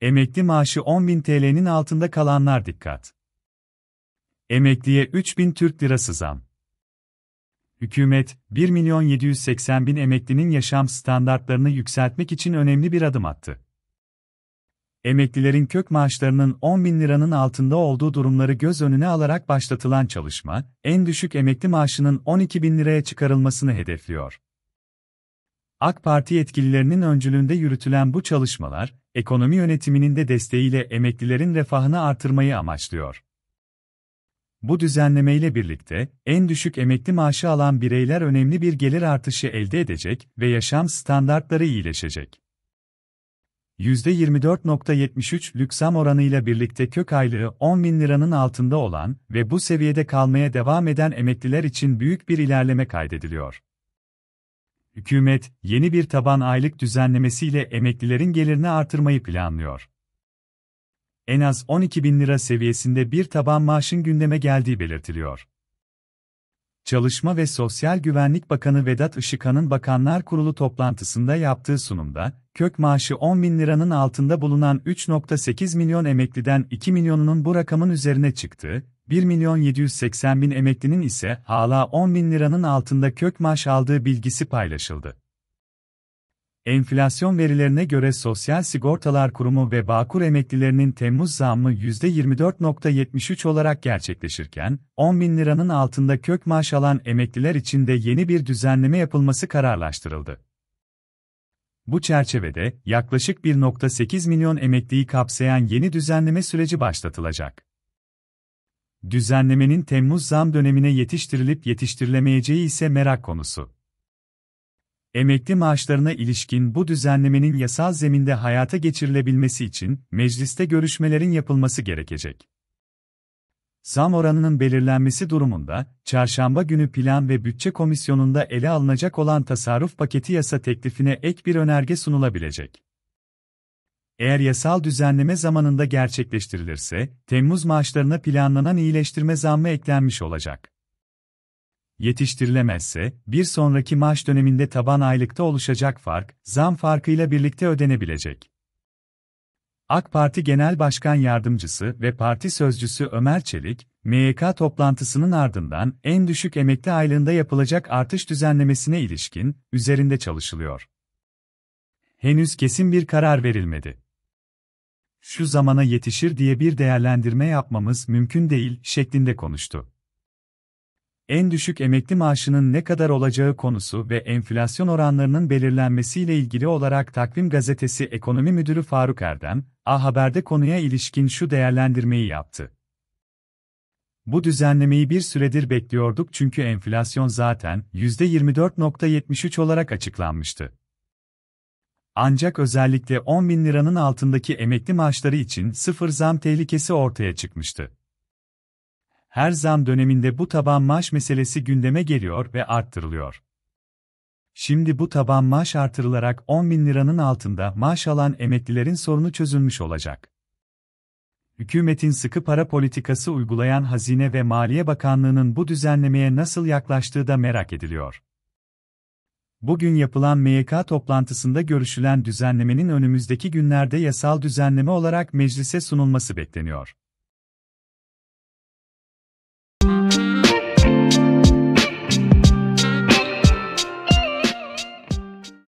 Emekli maaşı 10.000 TL'nin altında kalanlar dikkat. Emekliye 3.000 Türk Lirası zam. Hükümet, bin emeklinin yaşam standartlarını yükseltmek için önemli bir adım attı. Emeklilerin kök maaşlarının 10 bin liranın altında olduğu durumları göz önüne alarak başlatılan çalışma, en düşük emekli maaşının 12 bin liraya çıkarılmasını hedefliyor. AK Parti yetkililerinin öncülüğünde yürütülen bu çalışmalar, ekonomi yönetiminin de desteğiyle emeklilerin refahını artırmayı amaçlıyor. Bu düzenlemeyle birlikte, en düşük emekli maaşı alan bireyler önemli bir gelir artışı elde edecek ve yaşam standartları iyileşecek. %24.73 lüksam oranıyla birlikte kök aylığı 10 bin liranın altında olan ve bu seviyede kalmaya devam eden emekliler için büyük bir ilerleme kaydediliyor hükümet yeni bir taban aylık düzenlemesiyle emeklilerin gelirini artırmayı planlıyor. En az 12 bin lira seviyesinde bir taban maaşın gündeme geldiği belirtiliyor. Çalışma ve Sosyal Güvenlik Bakanı Vedat Işıkan'ın Bakanlar Kurulu toplantısında yaptığı sunumda, kök maaşı 10 bin liranın altında bulunan 3.8 milyon emekliden 2 milyonunun bu rakamın üzerine çıktığı, 1 milyon 780 bin emeklinin ise hala 10 bin liranın altında kök maaş aldığı bilgisi paylaşıldı. Enflasyon verilerine göre Sosyal Sigortalar Kurumu ve Bağkur emeklilerinin Temmuz zammı %24.73 olarak gerçekleşirken, 10 bin liranın altında kök maaş alan emekliler için de yeni bir düzenleme yapılması kararlaştırıldı. Bu çerçevede, yaklaşık 1.8 milyon emekliyi kapsayan yeni düzenleme süreci başlatılacak. Düzenlemenin Temmuz zam dönemine yetiştirilip yetiştirilemeyeceği ise merak konusu. Emekli maaşlarına ilişkin bu düzenlemenin yasal zeminde hayata geçirilebilmesi için mecliste görüşmelerin yapılması gerekecek. Zam oranının belirlenmesi durumunda çarşamba günü Plan ve Bütçe Komisyonu'nda ele alınacak olan tasarruf paketi yasa teklifine ek bir önerge sunulabilecek. Eğer yasal düzenleme zamanında gerçekleştirilirse, Temmuz maaşlarına planlanan iyileştirme zammı eklenmiş olacak. Yetiştirilemezse, bir sonraki maaş döneminde taban aylıkta oluşacak fark, zam farkıyla birlikte ödenebilecek. AK Parti Genel Başkan Yardımcısı ve parti sözcüsü Ömer Çelik, MYK toplantısının ardından en düşük emekli aylığında yapılacak artış düzenlemesine ilişkin üzerinde çalışılıyor. Henüz kesin bir karar verilmedi şu zamana yetişir diye bir değerlendirme yapmamız mümkün değil şeklinde konuştu. En düşük emekli maaşının ne kadar olacağı konusu ve enflasyon oranlarının belirlenmesiyle ilgili olarak Takvim Gazetesi Ekonomi Müdürü Faruk Erdem, A Haber'de konuya ilişkin şu değerlendirmeyi yaptı. Bu düzenlemeyi bir süredir bekliyorduk çünkü enflasyon zaten %24.73 olarak açıklanmıştı. Ancak özellikle 10 bin liranın altındaki emekli maaşları için sıfır zam tehlikesi ortaya çıkmıştı. Her zam döneminde bu taban maaş meselesi gündeme geliyor ve arttırılıyor. Şimdi bu taban maaş artırılarak 10 bin liranın altında maaş alan emeklilerin sorunu çözülmüş olacak. Hükümetin sıkı para politikası uygulayan Hazine ve Maliye Bakanlığı'nın bu düzenlemeye nasıl yaklaştığı da merak ediliyor. Bugün yapılan MYK toplantısında görüşülen düzenlemenin önümüzdeki günlerde yasal düzenleme olarak meclise sunulması bekleniyor.